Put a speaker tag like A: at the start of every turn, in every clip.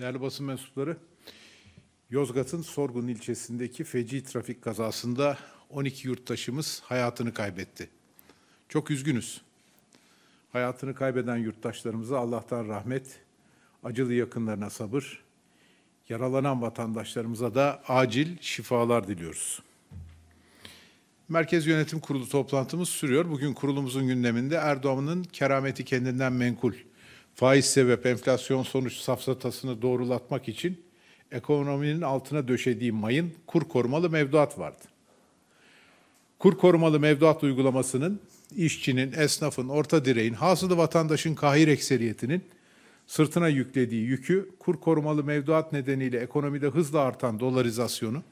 A: Değerli basın mensupları, Yozgat'ın Sorgun ilçesindeki feci trafik kazasında 12 yurttaşımız hayatını kaybetti. Çok üzgünüz. Hayatını kaybeden yurttaşlarımıza Allah'tan rahmet, acılı yakınlarına sabır, yaralanan vatandaşlarımıza da acil şifalar diliyoruz. Merkez Yönetim Kurulu toplantımız sürüyor. Bugün kurulumuzun gündeminde Erdoğan'ın kerameti kendinden menkul faiz sebep enflasyon sonuç safsatasını doğrulatmak için ekonominin altına döşediği mayın kur korumalı mevduat vardı. Kur korumalı mevduat uygulamasının işçinin, esnafın, orta direğin, hasılı vatandaşın kahir ekseriyetinin sırtına yüklediği yükü kur korumalı mevduat nedeniyle ekonomide hızla artan dolarizasyonu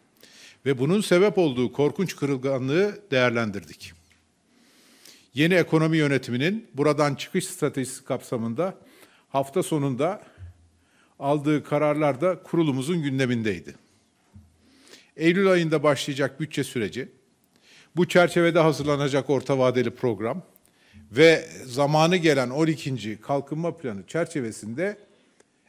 A: ve bunun sebep olduğu korkunç kırılganlığı değerlendirdik. Yeni ekonomi yönetiminin buradan çıkış stratejisi kapsamında hafta sonunda aldığı kararlar da kurulumuzun gündemindeydi. Eylül ayında başlayacak bütçe süreci, bu çerçevede hazırlanacak orta vadeli program ve zamanı gelen 12. kalkınma planı çerçevesinde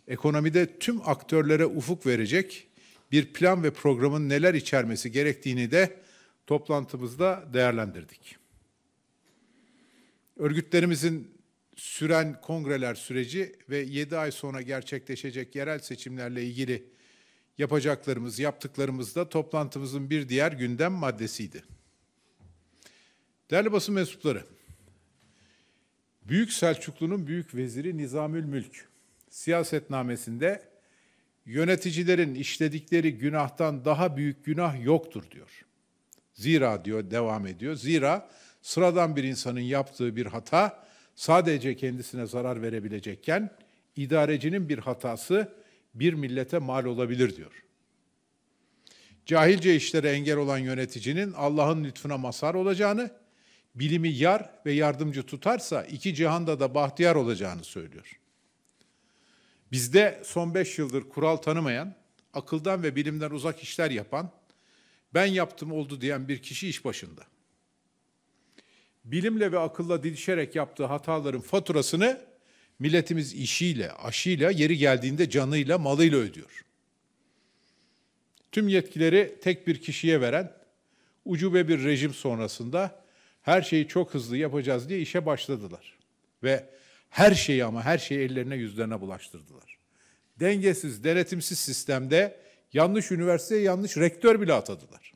A: ekonomide tüm aktörlere ufuk verecek bir plan ve programın neler içermesi gerektiğini de toplantımızda değerlendirdik. Örgütlerimizin süren kongreler süreci ve 7 ay sonra gerçekleşecek yerel seçimlerle ilgili yapacaklarımız, yaptıklarımız da toplantımızın bir diğer gündem maddesiydi. Değerli basın mensupları, Büyük Selçuklu'nun Büyük Veziri Nizamül Mülk siyasetnamesinde yöneticilerin işledikleri günahtan daha büyük günah yoktur diyor. Zira diyor devam ediyor. Zira sıradan bir insanın yaptığı bir hata sadece kendisine zarar verebilecekken idarecinin bir hatası bir millete mal olabilir diyor. Cahilce işlere engel olan yöneticinin Allah'ın lütfuna mazhar olacağını, bilimi yar ve yardımcı tutarsa iki cihanda da bahtiyar olacağını söylüyor. Bizde son beş yıldır kural tanımayan, akıldan ve bilimden uzak işler yapan, ben yaptım oldu diyen bir kişi iş başında bilimle ve akılla didişerek yaptığı hataların faturasını milletimiz işiyle, aşıyla, yeri geldiğinde canıyla, malıyla ödüyor. Tüm yetkileri tek bir kişiye veren ucube bir rejim sonrasında her şeyi çok hızlı yapacağız diye işe başladılar. Ve her şeyi ama her şeyi ellerine yüzlerine bulaştırdılar. Dengesiz, denetimsiz sistemde yanlış üniversiteye yanlış rektör bile atadılar.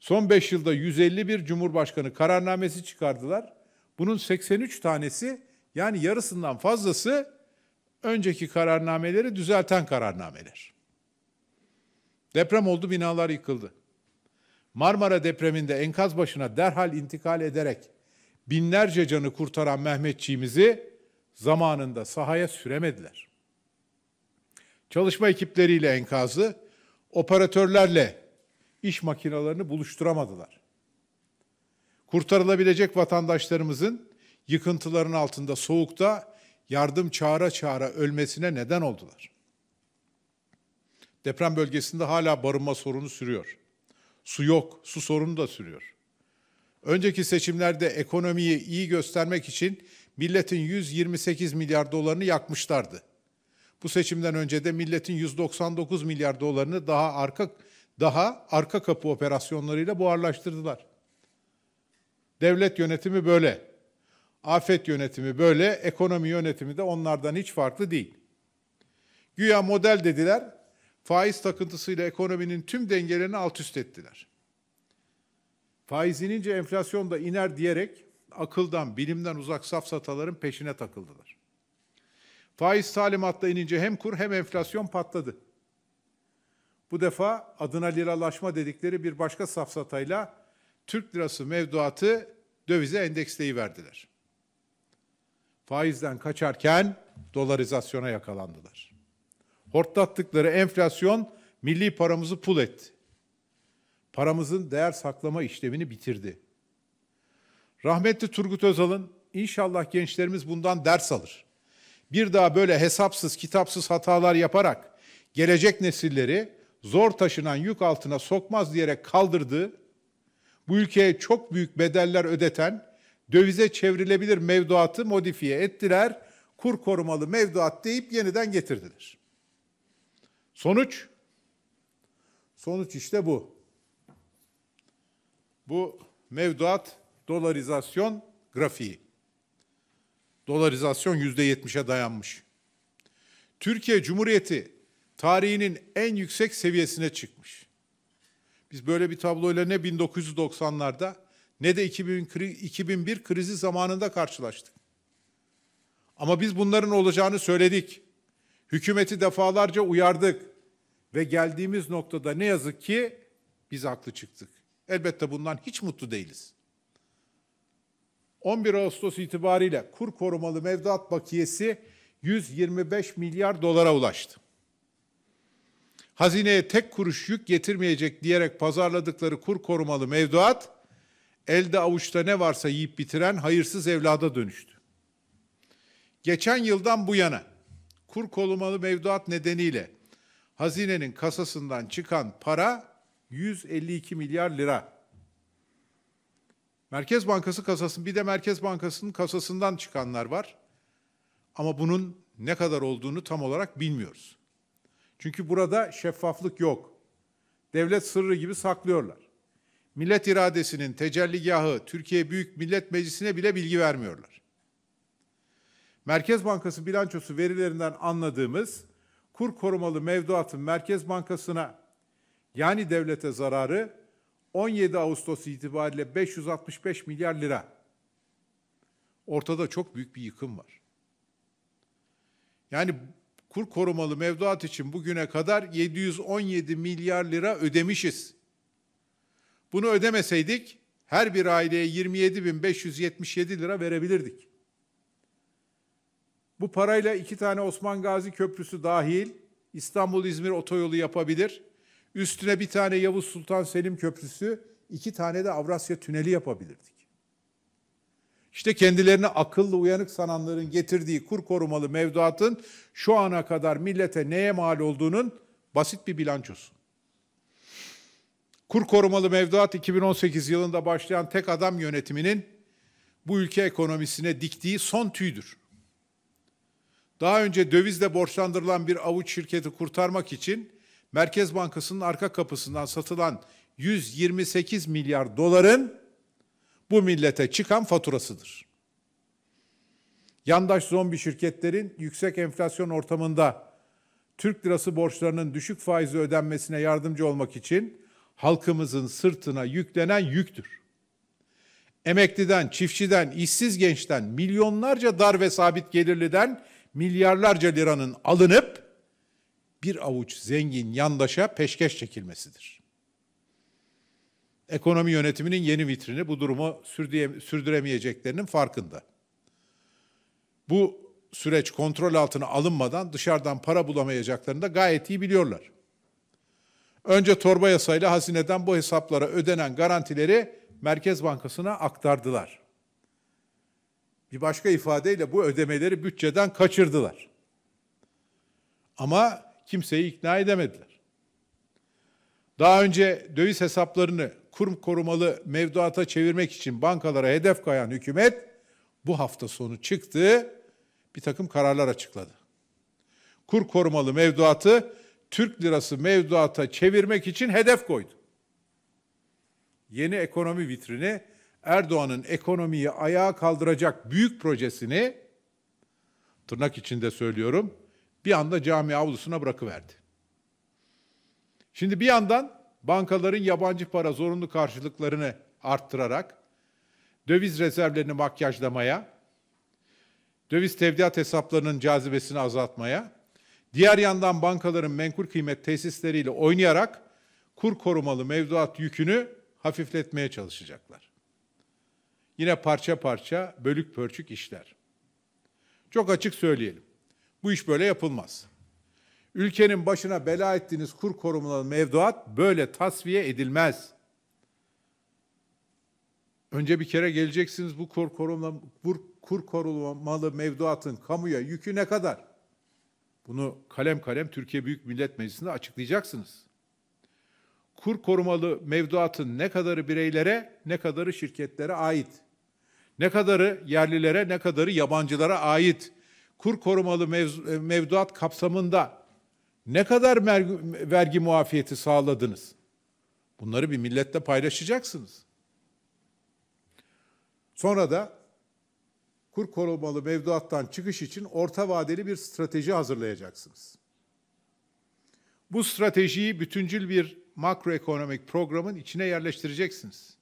A: Son 5 yılda 151 Cumhurbaşkanı kararnamesi çıkardılar. Bunun 83 tanesi yani yarısından fazlası önceki kararnameleri düzelten kararnameler. Deprem oldu, binalar yıkıldı. Marmara depreminde enkaz başına derhal intikal ederek binlerce canı kurtaran Mehmetçiğimizi zamanında sahaya süremediler. Çalışma ekipleriyle enkazı, operatörlerle iş makinalarını buluşturamadılar. Kurtarılabilecek vatandaşlarımızın yıkıntıların altında soğukta yardım çağıra çağıra ölmesine neden oldular. Deprem bölgesinde hala barınma sorunu sürüyor. Su yok, su sorunu da sürüyor. Önceki seçimlerde ekonomiyi iyi göstermek için milletin 128 milyar dolarını yakmışlardı. Bu seçimden önce de milletin 199 milyar dolarını daha arka daha arka kapı operasyonlarıyla buharlaştırdılar. Devlet yönetimi böyle. Afet yönetimi böyle, ekonomi yönetimi de onlardan hiç farklı değil. Güya model dediler, faiz takıntısıyla ekonominin tüm dengelerini alt üst ettiler. Faiz inince enflasyon da iner diyerek akıldan, bilimden uzak safsataların peşine takıldılar. Faiz talimatla inince hem kur hem enflasyon patladı. Bu defa adına liralaşma dedikleri bir başka safsatayla Türk lirası mevduatı dövize endeksleyi verdiler. Faizden kaçarken dolarizasyona yakalandılar. Hortlattıkları enflasyon milli paramızı pul etti. Paramızın değer saklama işlemini bitirdi. Rahmetli Turgut Özal'ın inşallah gençlerimiz bundan ders alır. Bir daha böyle hesapsız, kitapsız hatalar yaparak gelecek nesilleri zor taşınan yük altına sokmaz diyerek kaldırdığı, bu ülkeye çok büyük bedeller ödeten dövize çevrilebilir mevduatı modifiye ettiler, kur korumalı mevduat deyip yeniden getirdiler. Sonuç? Sonuç işte bu. Bu mevduat dolarizasyon grafiği. Dolarizasyon yüzde yetmişe dayanmış. Türkiye Cumhuriyeti tarihinin en yüksek seviyesine çıkmış. Biz böyle bir tabloyla ne 1990'larda ne de 2000, 2001 krizi zamanında karşılaştık. Ama biz bunların olacağını söyledik. Hükümeti defalarca uyardık ve geldiğimiz noktada ne yazık ki biz haklı çıktık. Elbette bundan hiç mutlu değiliz. 11 Ağustos itibariyle kur korumalı mevduat bakiyesi 125 milyar dolara ulaştı hazineye tek kuruş yük getirmeyecek diyerek pazarladıkları kur korumalı mevduat, elde avuçta ne varsa yiyip bitiren hayırsız evlada dönüştü. Geçen yıldan bu yana kur korumalı mevduat nedeniyle hazinenin kasasından çıkan para 152 milyar lira. Merkez Bankası kasası bir de Merkez Bankası'nın kasasından çıkanlar var. Ama bunun ne kadar olduğunu tam olarak bilmiyoruz. Çünkü burada şeffaflık yok. Devlet sırrı gibi saklıyorlar. Millet iradesinin tecelligahı Türkiye Büyük Millet Meclisi'ne bile bilgi vermiyorlar. Merkez Bankası bilançosu verilerinden anladığımız kur korumalı mevduatın Merkez Bankası'na yani devlete zararı 17 Ağustos itibariyle 565 milyar lira. Ortada çok büyük bir yıkım var. Yani kur korumalı mevduat için bugüne kadar 717 milyar lira ödemişiz. Bunu ödemeseydik her bir aileye 27.577 lira verebilirdik. Bu parayla iki tane Osman Gazi Köprüsü dahil İstanbul-İzmir otoyolu yapabilir. Üstüne bir tane Yavuz Sultan Selim Köprüsü, iki tane de Avrasya Tüneli yapabilirdik. İşte kendilerini akıllı uyanık sananların getirdiği kur korumalı mevduatın şu ana kadar millete neye mal olduğunun basit bir bilançosu. Kur korumalı mevduat 2018 yılında başlayan tek adam yönetiminin bu ülke ekonomisine diktiği son tüydür. Daha önce dövizle borçlandırılan bir avuç şirketi kurtarmak için Merkez Bankası'nın arka kapısından satılan 128 milyar doların bu millete çıkan faturasıdır. Yandaş zombi şirketlerin yüksek enflasyon ortamında Türk lirası borçlarının düşük faizi ödenmesine yardımcı olmak için halkımızın sırtına yüklenen yüktür. Emekliden, çiftçiden, işsiz gençten, milyonlarca dar ve sabit gelirliden milyarlarca liranın alınıp bir avuç zengin yandaşa peşkeş çekilmesidir ekonomi yönetiminin yeni vitrini bu durumu sürdüremeyeceklerinin farkında. Bu süreç kontrol altına alınmadan dışarıdan para bulamayacaklarını da gayet iyi biliyorlar. Önce torba yasayla hazineden bu hesaplara ödenen garantileri Merkez Bankası'na aktardılar. Bir başka ifadeyle bu ödemeleri bütçeden kaçırdılar. Ama kimseyi ikna edemediler. Daha önce döviz hesaplarını Kurum korumalı mevduata çevirmek için bankalara hedef koyan hükümet bu hafta sonu çıktı bir takım kararlar açıkladı. Kur korumalı mevduatı Türk lirası mevduata çevirmek için hedef koydu. Yeni ekonomi vitrini Erdoğan'ın ekonomiyi ayağa kaldıracak büyük projesini tırnak içinde söylüyorum bir anda cami avlusuna bırakıverdi. Şimdi bir yandan bankaların yabancı para zorunlu karşılıklarını arttırarak döviz rezervlerini makyajlamaya, döviz tevdiat hesaplarının cazibesini azaltmaya, diğer yandan bankaların menkul kıymet tesisleriyle oynayarak kur korumalı mevduat yükünü hafifletmeye çalışacaklar. Yine parça parça, bölük pörçük işler. Çok açık söyleyelim. Bu iş böyle yapılmaz. Ülkenin başına bela ettiğiniz kur korumalı mevduat böyle tasfiye edilmez. Önce bir kere geleceksiniz bu kur korumalı, bu kur korumalı mevduatın kamuya yükü ne kadar? Bunu kalem kalem Türkiye Büyük Millet Meclisi'nde açıklayacaksınız. Kur korumalı mevduatın ne kadarı bireylere, ne kadarı şirketlere ait? Ne kadarı yerlilere, ne kadarı yabancılara ait? Kur korumalı mevzu, e, mevduat kapsamında ne kadar vergi muafiyeti sağladınız? Bunları bir milletle paylaşacaksınız. Sonra da kur korumalı mevduattan çıkış için orta vadeli bir strateji hazırlayacaksınız. Bu stratejiyi bütüncül bir makroekonomik programın içine yerleştireceksiniz.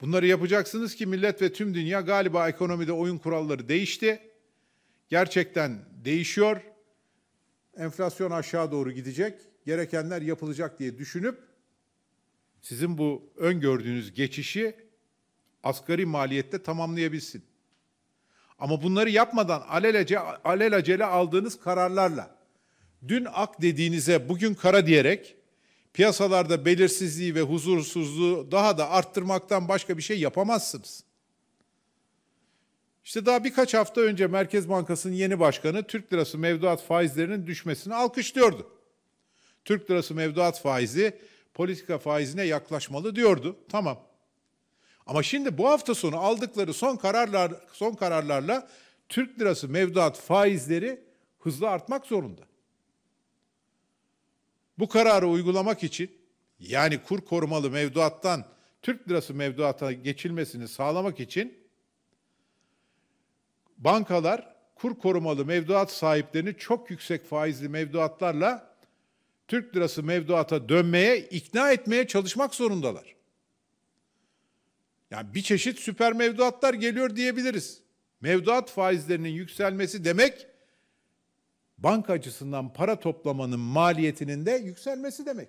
A: Bunları yapacaksınız ki millet ve tüm dünya galiba ekonomide oyun kuralları değişti. Gerçekten değişiyor enflasyon aşağı doğru gidecek, gerekenler yapılacak diye düşünüp sizin bu öngördüğünüz geçişi asgari maliyette tamamlayabilsin. Ama bunları yapmadan alelece, alelacele aldığınız kararlarla dün ak dediğinize bugün kara diyerek piyasalarda belirsizliği ve huzursuzluğu daha da arttırmaktan başka bir şey yapamazsınız. İşte daha birkaç hafta önce Merkez Bankası'nın yeni başkanı Türk lirası mevduat faizlerinin düşmesini alkışlıyordu. Türk lirası mevduat faizi politika faizine yaklaşmalı diyordu. Tamam. Ama şimdi bu hafta sonu aldıkları son kararlar son kararlarla Türk lirası mevduat faizleri hızlı artmak zorunda. Bu kararı uygulamak için yani kur korumalı mevduattan Türk lirası mevduata geçilmesini sağlamak için bankalar kur korumalı mevduat sahiplerini çok yüksek faizli mevduatlarla Türk lirası mevduata dönmeye, ikna etmeye çalışmak zorundalar. Yani bir çeşit süper mevduatlar geliyor diyebiliriz. Mevduat faizlerinin yükselmesi demek banka açısından para toplamanın maliyetinin de yükselmesi demek.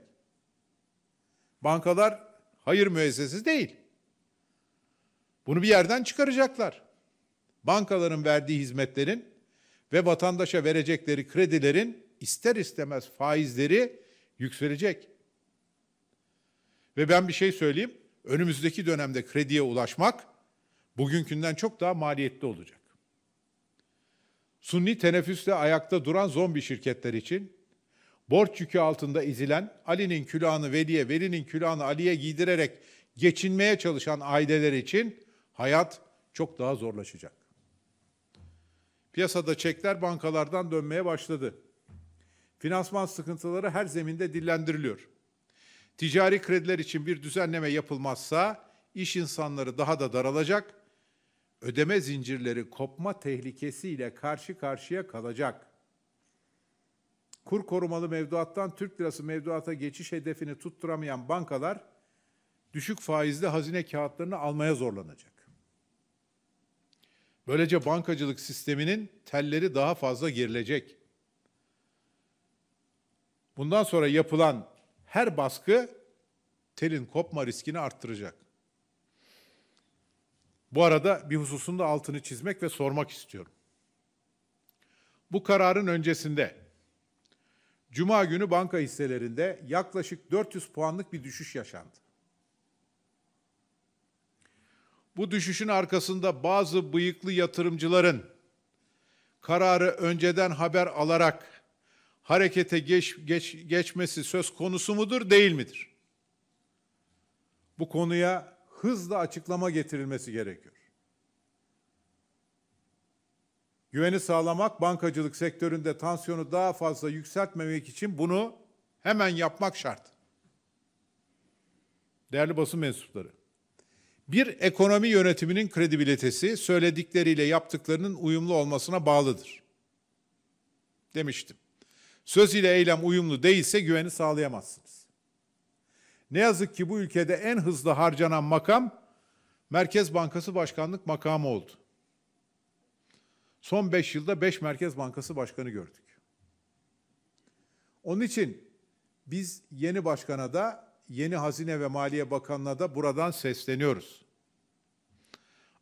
A: Bankalar hayır müessesesi değil. Bunu bir yerden çıkaracaklar bankaların verdiği hizmetlerin ve vatandaşa verecekleri kredilerin ister istemez faizleri yükselecek. Ve ben bir şey söyleyeyim. Önümüzdeki dönemde krediye ulaşmak bugünkünden çok daha maliyetli olacak. Sunni teneffüsle ayakta duran zombi şirketler için borç yükü altında izilen Ali'nin külahını Veli'ye, Veli'nin külahını Ali'ye giydirerek geçinmeye çalışan aileler için hayat çok daha zorlaşacak. Piyasada çekler bankalardan dönmeye başladı. Finansman sıkıntıları her zeminde dillendiriliyor. Ticari krediler için bir düzenleme yapılmazsa iş insanları daha da daralacak, ödeme zincirleri kopma tehlikesiyle karşı karşıya kalacak. Kur korumalı mevduattan Türk lirası mevduata geçiş hedefini tutturamayan bankalar düşük faizli hazine kağıtlarını almaya zorlanacak. Böylece bankacılık sisteminin telleri daha fazla gerilecek. Bundan sonra yapılan her baskı telin kopma riskini arttıracak. Bu arada bir hususunda altını çizmek ve sormak istiyorum. Bu kararın öncesinde Cuma günü banka hisselerinde yaklaşık 400 puanlık bir düşüş yaşandı. Bu düşüşün arkasında bazı bıyıklı yatırımcıların kararı önceden haber alarak harekete geç, geç, geçmesi söz konusu mudur değil midir? Bu konuya hızla açıklama getirilmesi gerekiyor. Güveni sağlamak bankacılık sektöründe tansiyonu daha fazla yükseltmemek için bunu hemen yapmak şart. Değerli basın mensupları, bir ekonomi yönetiminin kredibilitesi söyledikleriyle yaptıklarının uyumlu olmasına bağlıdır. Demiştim. Söz ile eylem uyumlu değilse güveni sağlayamazsınız. Ne yazık ki bu ülkede en hızlı harcanan makam Merkez Bankası Başkanlık makamı oldu. Son beş yılda beş Merkez Bankası Başkanı gördük. Onun için biz yeni başkana da yeni Hazine ve Maliye Bakanı'na da buradan sesleniyoruz.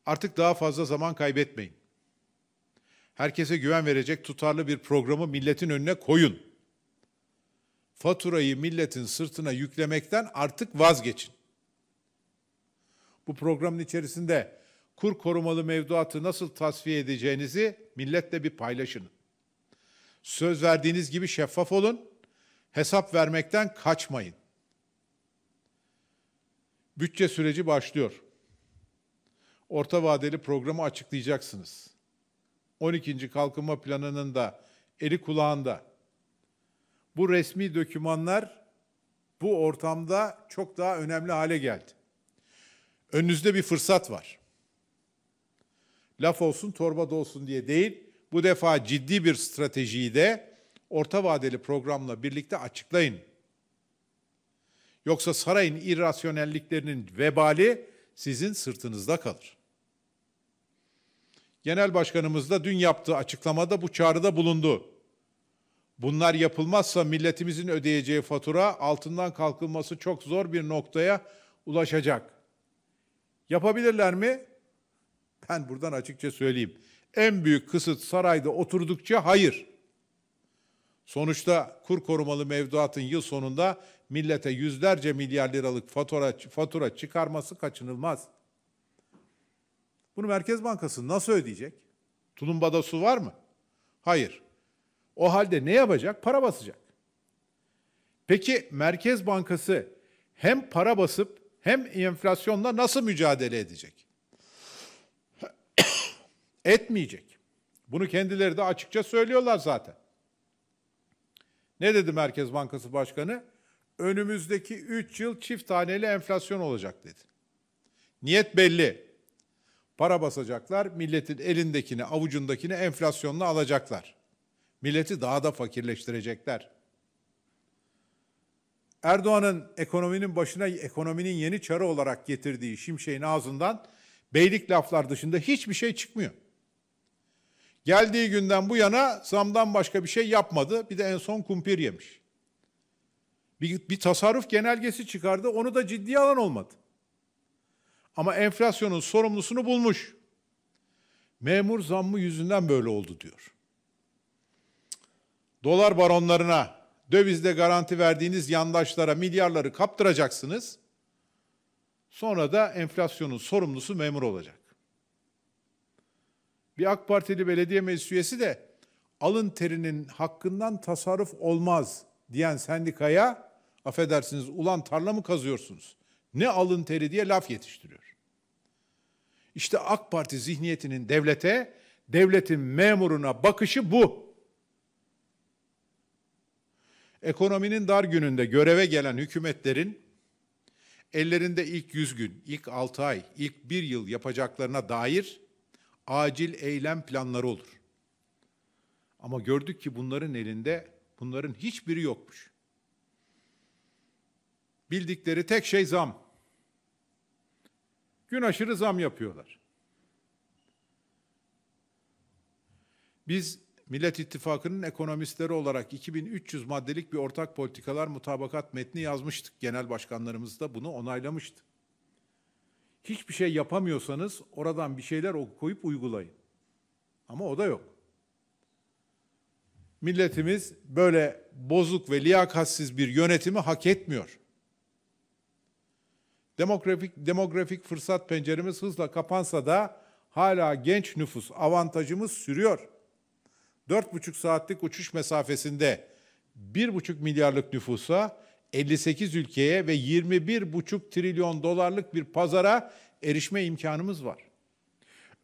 A: Artık daha fazla zaman kaybetmeyin. Herkese güven verecek tutarlı bir programı milletin önüne koyun. Faturayı milletin sırtına yüklemekten artık vazgeçin. Bu programın içerisinde kur korumalı mevduatı nasıl tasfiye edeceğinizi milletle bir paylaşın. Söz verdiğiniz gibi şeffaf olun, hesap vermekten kaçmayın. Bütçe süreci başlıyor. Orta vadeli programı açıklayacaksınız. 12. Kalkınma Planı'nın da eli kulağında. Bu resmi dokümanlar bu ortamda çok daha önemli hale geldi. Önünüzde bir fırsat var. Laf olsun torba dolsun diye değil, bu defa ciddi bir stratejiyi de orta vadeli programla birlikte açıklayın. Yoksa sarayın irrasyonelliklerinin vebali sizin sırtınızda kalır. Genel Başkanımız da dün yaptığı açıklamada bu çağrıda bulundu. Bunlar yapılmazsa milletimizin ödeyeceği fatura altından kalkılması çok zor bir noktaya ulaşacak. Yapabilirler mi? Ben buradan açıkça söyleyeyim. En büyük kısıt sarayda oturdukça hayır. Sonuçta kur korumalı mevduatın yıl sonunda millete yüzlerce milyar liralık fatura, fatura çıkarması kaçınılmaz. Bunu Merkez Bankası nasıl ödeyecek? Tulumbada su var mı? Hayır. O halde ne yapacak? Para basacak. Peki Merkez Bankası hem para basıp hem enflasyonla nasıl mücadele edecek? Etmeyecek. Bunu kendileri de açıkça söylüyorlar zaten. Ne dedi Merkez Bankası Başkanı? önümüzdeki 3 yıl çift taneli enflasyon olacak dedi. Niyet belli. Para basacaklar, milletin elindekini, avucundakini enflasyonla alacaklar. Milleti daha da fakirleştirecekler. Erdoğan'ın ekonominin başına ekonominin yeni çarı olarak getirdiği şimşeğin ağzından beylik laflar dışında hiçbir şey çıkmıyor. Geldiği günden bu yana zamdan başka bir şey yapmadı. Bir de en son kumpir yemiş. Bir, bir tasarruf genelgesi çıkardı, onu da ciddiye alan olmadı. Ama enflasyonun sorumlusunu bulmuş. Memur zammı yüzünden böyle oldu diyor. Dolar baronlarına, dövizde garanti verdiğiniz yandaşlara milyarları kaptıracaksınız. Sonra da enflasyonun sorumlusu memur olacak. Bir AK Partili belediye meclis üyesi de alın terinin hakkından tasarruf olmaz diyen sendikaya affedersiniz ulan tarla mı kazıyorsunuz? Ne alın teri diye laf yetiştiriyor. İşte AK Parti zihniyetinin devlete, devletin memuruna bakışı bu. Ekonominin dar gününde göreve gelen hükümetlerin ellerinde ilk yüz gün, ilk altı ay, ilk bir yıl yapacaklarına dair acil eylem planları olur. Ama gördük ki bunların elinde bunların hiçbiri yokmuş. Bildikleri tek şey zam. Gün aşırı zam yapıyorlar. Biz Millet İttifakı'nın ekonomistleri olarak 2300 maddelik bir ortak politikalar mutabakat metni yazmıştık. Genel başkanlarımız da bunu onaylamıştı. Hiçbir şey yapamıyorsanız oradan bir şeyler koyup uygulayın. Ama o da yok. Milletimiz böyle bozuk ve liyakatsiz bir yönetimi hak etmiyor. Demografik, demografik fırsat penceremiz hızla kapansa da hala genç nüfus avantajımız sürüyor. 4,5 saatlik uçuş mesafesinde 1,5 milyarlık nüfusa, 58 ülkeye ve 21,5 trilyon dolarlık bir pazara erişme imkanımız var.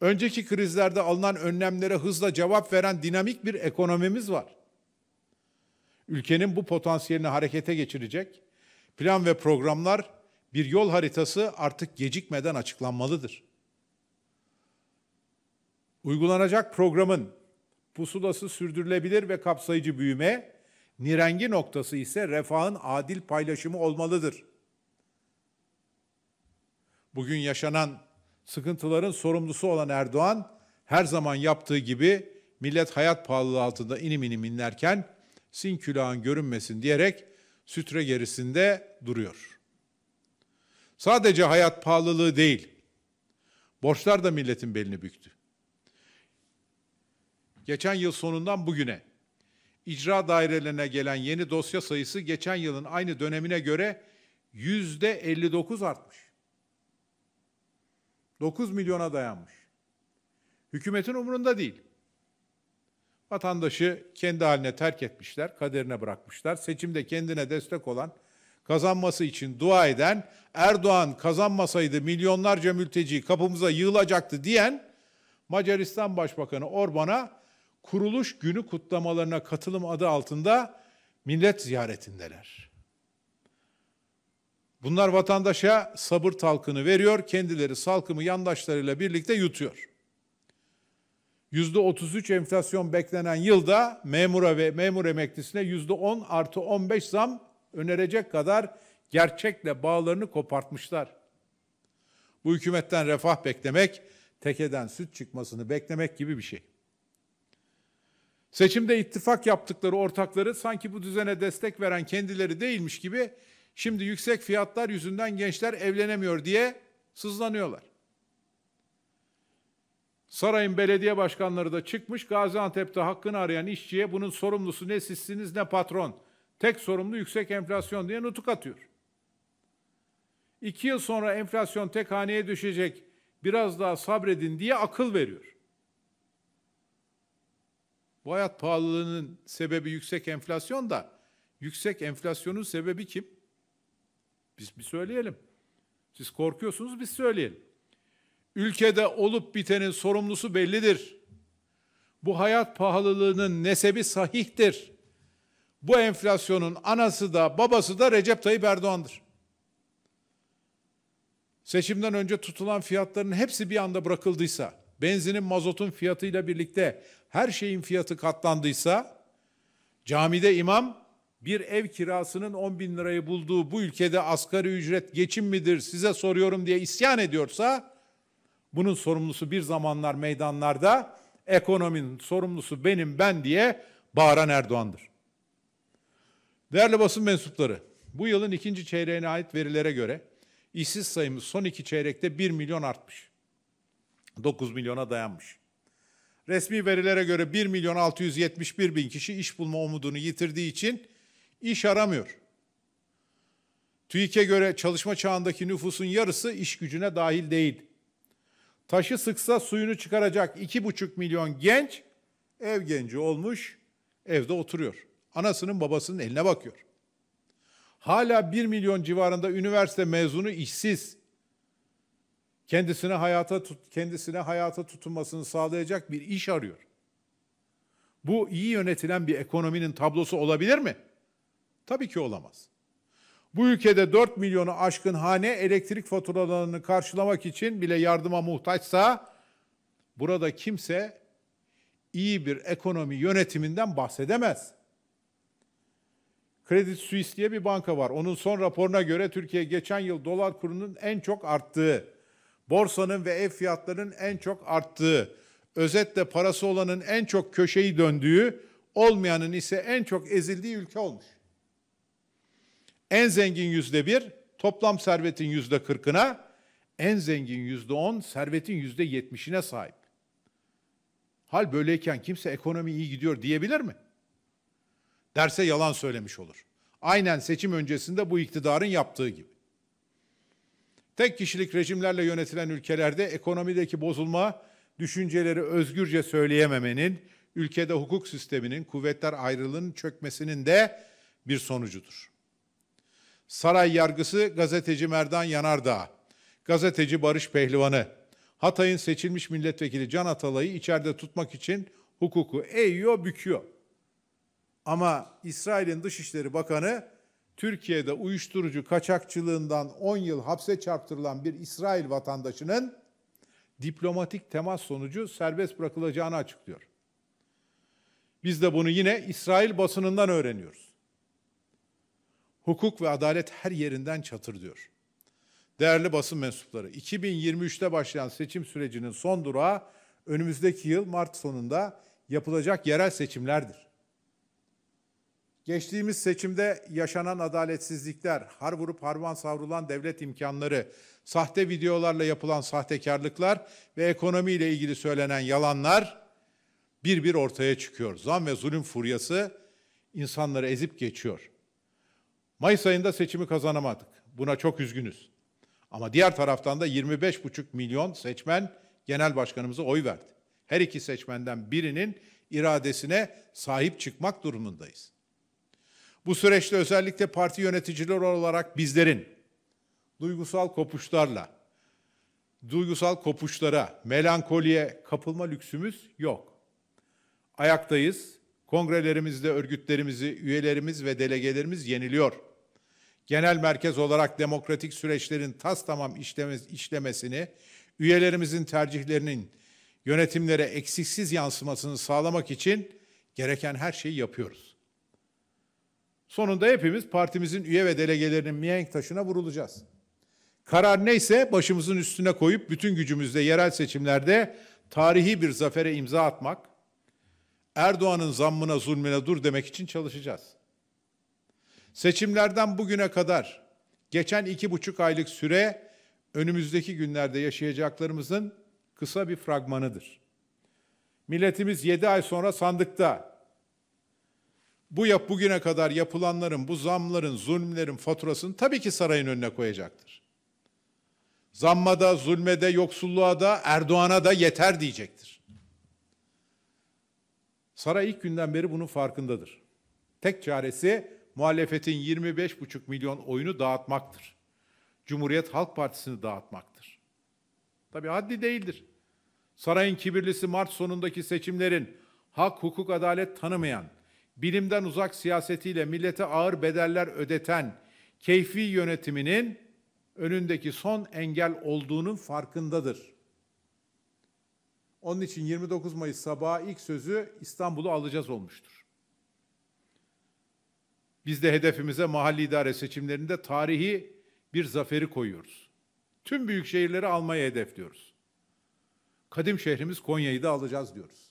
A: Önceki krizlerde alınan önlemlere hızla cevap veren dinamik bir ekonomimiz var. Ülkenin bu potansiyelini harekete geçirecek plan ve programlar bir yol haritası artık gecikmeden açıklanmalıdır. Uygulanacak programın pusulası sürdürülebilir ve kapsayıcı büyüme, nirengi noktası ise refahın adil paylaşımı olmalıdır. Bugün yaşanan sıkıntıların sorumlusu olan Erdoğan, her zaman yaptığı gibi millet hayat pahalılığı altında inim inim inlerken sin külahın görünmesin diyerek sütre gerisinde duruyor.'' Sadece hayat pahalılığı değil, borçlar da milletin belini büktü. Geçen yıl sonundan bugüne icra dairelerine gelen yeni dosya sayısı geçen yılın aynı dönemine göre yüzde 59 artmış. 9 milyona dayanmış. Hükümetin umurunda değil. Vatandaşı kendi haline terk etmişler, kaderine bırakmışlar. Seçimde kendine destek olan kazanması için dua eden, Erdoğan kazanmasaydı milyonlarca mülteci kapımıza yığılacaktı diyen Macaristan Başbakanı Orban'a kuruluş günü kutlamalarına katılım adı altında millet ziyaretindeler. Bunlar vatandaşa sabır talkını veriyor, kendileri salkımı yandaşlarıyla birlikte yutuyor. Yüzde 33 enflasyon beklenen yılda memura ve memur emeklisine yüzde 10 artı 15 zam önerecek kadar gerçekle bağlarını kopartmışlar. Bu hükümetten refah beklemek, tekeden süt çıkmasını beklemek gibi bir şey. Seçimde ittifak yaptıkları ortakları sanki bu düzene destek veren kendileri değilmiş gibi şimdi yüksek fiyatlar yüzünden gençler evlenemiyor diye sızlanıyorlar. Sarayın belediye başkanları da çıkmış Gaziantep'te hakkını arayan işçiye bunun sorumlusu ne sizsiniz ne patron. Tek sorumlu yüksek enflasyon diye nutuk atıyor. İki yıl sonra enflasyon tek haneye düşecek, biraz daha sabredin diye akıl veriyor. Bu hayat pahalılığının sebebi yüksek enflasyon da, yüksek enflasyonun sebebi kim? Biz bir söyleyelim. Siz korkuyorsunuz biz söyleyelim. Ülkede olup bitenin sorumlusu bellidir. Bu hayat pahalılığının nesebi sahihtir. Bu enflasyonun anası da babası da Recep Tayyip Erdoğan'dır. Seçimden önce tutulan fiyatların hepsi bir anda bırakıldıysa, benzinin, mazotun fiyatıyla birlikte her şeyin fiyatı katlandıysa, camide imam bir ev kirasının 10 bin lirayı bulduğu bu ülkede asgari ücret geçim midir size soruyorum diye isyan ediyorsa, bunun sorumlusu bir zamanlar meydanlarda, ekonominin sorumlusu benim ben diye bağıran Erdoğan'dır. Değerli basın mensupları, bu yılın ikinci çeyreğine ait verilere göre işsiz sayımız son iki çeyrekte 1 milyon artmış. 9 milyona dayanmış. Resmi verilere göre 1 milyon 671 bin kişi iş bulma umudunu yitirdiği için iş aramıyor. TÜİK'e göre çalışma çağındaki nüfusun yarısı iş gücüne dahil değil. Taşı sıksa suyunu çıkaracak 2,5 milyon genç ev genci olmuş, evde oturuyor. Anasının babasının eline bakıyor. Hala 1 milyon civarında üniversite mezunu işsiz. Kendisine hayata tut, kendisine hayata tutunmasını sağlayacak bir iş arıyor. Bu iyi yönetilen bir ekonominin tablosu olabilir mi? Tabii ki olamaz. Bu ülkede 4 milyonu aşkın hane elektrik faturalarını karşılamak için bile yardıma muhtaçsa burada kimse iyi bir ekonomi yönetiminden bahsedemez. Credit Suisse diye bir banka var. Onun son raporuna göre Türkiye geçen yıl dolar kurunun en çok arttığı, borsanın ve ev fiyatlarının en çok arttığı, özetle parası olanın en çok köşeyi döndüğü, olmayanın ise en çok ezildiği ülke olmuş. En zengin yüzde bir, toplam servetin yüzde kırkına, en zengin yüzde on, servetin yüzde yetmişine sahip. Hal böyleyken kimse ekonomi iyi gidiyor diyebilir mi? derse yalan söylemiş olur. Aynen seçim öncesinde bu iktidarın yaptığı gibi. Tek kişilik rejimlerle yönetilen ülkelerde ekonomideki bozulma düşünceleri özgürce söyleyememenin, ülkede hukuk sisteminin, kuvvetler ayrılığının çökmesinin de bir sonucudur. Saray yargısı gazeteci Merdan Yanardağ, gazeteci Barış Pehlivan'ı, Hatay'ın seçilmiş milletvekili Can Atalay'ı içeride tutmak için hukuku eğiyor, büküyor. Ama İsrail'in Dışişleri Bakanı Türkiye'de uyuşturucu kaçakçılığından 10 yıl hapse çarptırılan bir İsrail vatandaşının diplomatik temas sonucu serbest bırakılacağını açıklıyor. Biz de bunu yine İsrail basınından öğreniyoruz. Hukuk ve adalet her yerinden çatır diyor. Değerli basın mensupları, 2023'te başlayan seçim sürecinin son durağı önümüzdeki yıl Mart sonunda yapılacak yerel seçimlerdir. Geçtiğimiz seçimde yaşanan adaletsizlikler, har vurup harman savrulan devlet imkanları, sahte videolarla yapılan sahtekarlıklar ve ekonomiyle ilgili söylenen yalanlar bir bir ortaya çıkıyor. Zam ve zulüm furyası insanları ezip geçiyor. Mayıs ayında seçimi kazanamadık. Buna çok üzgünüz. Ama diğer taraftan da 25,5 milyon seçmen genel başkanımıza oy verdi. Her iki seçmenden birinin iradesine sahip çıkmak durumundayız. Bu süreçte özellikle parti yöneticileri olarak bizlerin duygusal kopuşlarla, duygusal kopuşlara, melankoliye kapılma lüksümüz yok. Ayaktayız. Kongrelerimizde örgütlerimizi, üyelerimiz ve delegelerimiz yeniliyor. Genel merkez olarak demokratik süreçlerin tas tamam işlemesini, üyelerimizin tercihlerinin yönetimlere eksiksiz yansımasını sağlamak için gereken her şeyi yapıyoruz. Sonunda hepimiz partimizin üye ve delegelerinin mihenk taşına vurulacağız. Karar neyse başımızın üstüne koyup bütün gücümüzle yerel seçimlerde tarihi bir zafere imza atmak, Erdoğan'ın zammına zulmüne dur demek için çalışacağız. Seçimlerden bugüne kadar geçen iki buçuk aylık süre önümüzdeki günlerde yaşayacaklarımızın kısa bir fragmanıdır. Milletimiz yedi ay sonra sandıkta bu yap bugüne kadar yapılanların, bu zamların, zulmlerin faturasını tabii ki sarayın önüne koyacaktır. Zammada, zulmede, yoksulluğa da, Erdoğan'a da yeter diyecektir. Saray ilk günden beri bunun farkındadır. Tek çaresi muhalefetin 25,5 milyon oyunu dağıtmaktır. Cumhuriyet Halk Partisi'ni dağıtmaktır. Tabii haddi değildir. Sarayın kibirlisi Mart sonundaki seçimlerin hak, hukuk, adalet tanımayan, bilimden uzak siyasetiyle millete ağır bedeller ödeten keyfi yönetiminin önündeki son engel olduğunun farkındadır. Onun için 29 Mayıs sabahı ilk sözü İstanbul'u alacağız olmuştur. Biz de hedefimize mahalli idare seçimlerinde tarihi bir zaferi koyuyoruz. Tüm büyük şehirleri almayı hedefliyoruz. Kadim şehrimiz Konya'yı da alacağız diyoruz.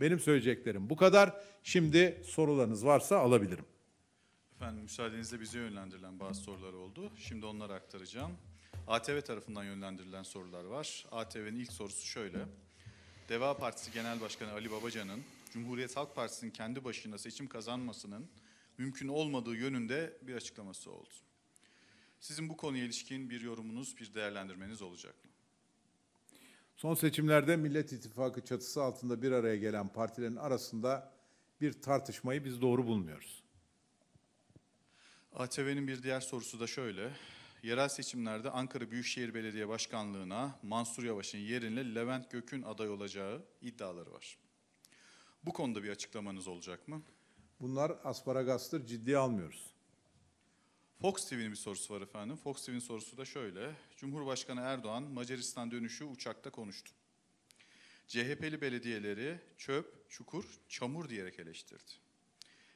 A: Benim söyleyeceklerim bu kadar. Şimdi sorularınız varsa alabilirim.
B: Efendim müsaadenizle bize yönlendirilen bazı sorular oldu. Şimdi onları aktaracağım. ATV tarafından yönlendirilen sorular var. ATV'nin ilk sorusu şöyle. Deva Partisi Genel Başkanı Ali Babacan'ın Cumhuriyet Halk Partisi'nin kendi başına seçim kazanmasının mümkün olmadığı yönünde bir açıklaması oldu. Sizin bu konuya ilişkin bir yorumunuz, bir değerlendirmeniz olacak mı?
A: Son seçimlerde Millet İttifakı çatısı altında bir araya gelen partilerin arasında bir tartışmayı biz doğru bulmuyoruz.
B: ATV'nin bir diğer sorusu da şöyle. Yerel seçimlerde Ankara Büyükşehir Belediye Başkanlığı'na Mansur Yavaş'ın yerine Levent Gök'ün aday olacağı iddiaları var. Bu konuda bir açıklamanız olacak mı?
A: Bunlar asparagastır, ciddiye almıyoruz.
B: Fox TV'nin bir sorusu var efendim. Fox TV'nin sorusu da şöyle. Cumhurbaşkanı Erdoğan Macaristan dönüşü uçakta konuştu. CHP'li belediyeleri çöp, çukur, çamur diyerek eleştirdi.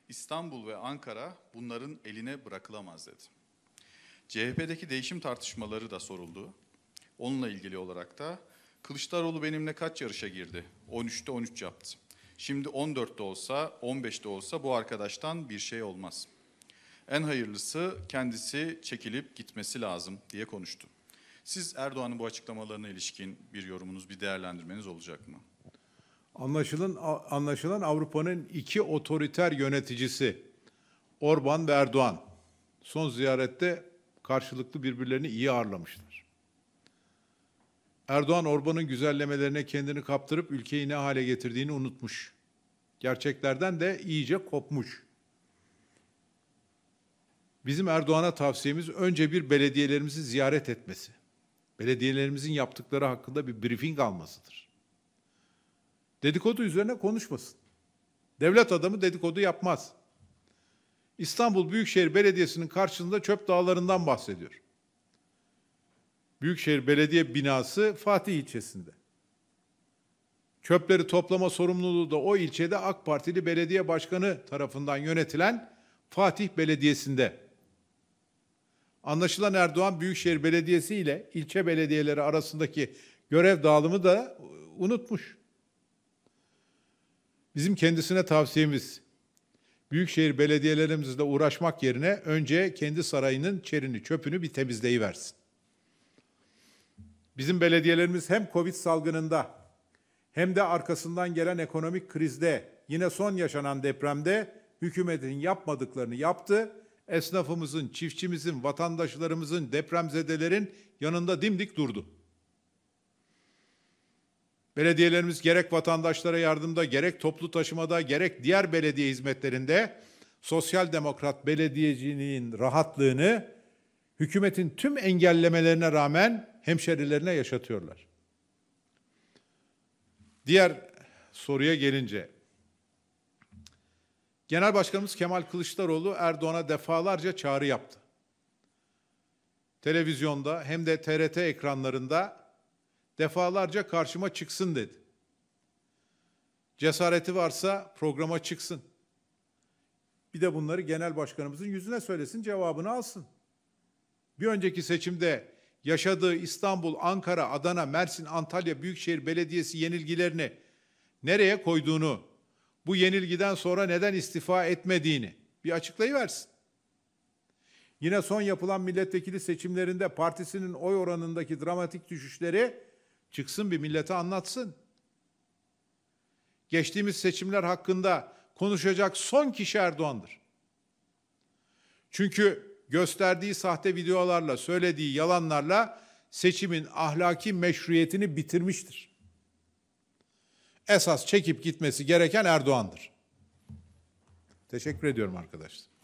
B: İstanbul ve Ankara bunların eline bırakılamaz dedi. CHP'deki değişim tartışmaları da soruldu. Onunla ilgili olarak da Kılıçdaroğlu benimle kaç yarışa girdi? 13'te 13 yaptı. Şimdi 14'te olsa, 15'te olsa bu arkadaştan bir şey olmaz.'' En hayırlısı kendisi çekilip gitmesi lazım diye konuştu. Siz Erdoğan'ın bu açıklamalarına ilişkin bir yorumunuz, bir değerlendirmeniz olacak mı?
A: Anlaşılan, anlaşılan Avrupa'nın iki otoriter yöneticisi Orban ve Erdoğan son ziyarette karşılıklı birbirlerini iyi ağırlamışlar. Erdoğan Orban'ın güzellemelerine kendini kaptırıp ülkeyi ne hale getirdiğini unutmuş. Gerçeklerden de iyice kopmuş. Bizim Erdoğan'a tavsiyemiz önce bir belediyelerimizi ziyaret etmesi. Belediyelerimizin yaptıkları hakkında bir briefing almasıdır. Dedikodu üzerine konuşmasın. Devlet adamı dedikodu yapmaz. İstanbul Büyükşehir Belediyesi'nin karşısında çöp dağlarından bahsediyor. Büyükşehir Belediye binası Fatih ilçesinde. Çöpleri toplama sorumluluğu da o ilçede AK Partili belediye başkanı tarafından yönetilen Fatih Belediyesi'nde. Anlaşılan Erdoğan Büyükşehir Belediyesi ile ilçe belediyeleri arasındaki görev dağılımı da unutmuş. Bizim kendisine tavsiyemiz büyükşehir belediyelerimizle uğraşmak yerine önce kendi sarayının çerini, çöpünü bir temizleyiversin. Bizim belediyelerimiz hem Covid salgınında hem de arkasından gelen ekonomik krizde yine son yaşanan depremde hükümetin yapmadıklarını yaptı esnafımızın, çiftçimizin, vatandaşlarımızın, depremzedelerin yanında dimdik durdu. Belediyelerimiz gerek vatandaşlara yardımda, gerek toplu taşımada, gerek diğer belediye hizmetlerinde sosyal demokrat belediyeciliğin rahatlığını hükümetin tüm engellemelerine rağmen hemşerilerine yaşatıyorlar. Diğer soruya gelince Genel Başkanımız Kemal Kılıçdaroğlu Erdoğan'a defalarca çağrı yaptı. Televizyonda hem de TRT ekranlarında defalarca karşıma çıksın dedi. Cesareti varsa programa çıksın. Bir de bunları genel başkanımızın yüzüne söylesin, cevabını alsın. Bir önceki seçimde yaşadığı İstanbul, Ankara, Adana, Mersin, Antalya Büyükşehir Belediyesi yenilgilerini nereye koyduğunu bu yenilgiden sonra neden istifa etmediğini bir açıklayıversin. Yine son yapılan milletvekili seçimlerinde partisinin oy oranındaki dramatik düşüşleri çıksın bir millete anlatsın. Geçtiğimiz seçimler hakkında konuşacak son kişi Erdoğan'dır. Çünkü gösterdiği sahte videolarla, söylediği yalanlarla seçimin ahlaki meşruiyetini bitirmiştir esas çekip gitmesi gereken Erdoğan'dır. Teşekkür ediyorum arkadaşlar.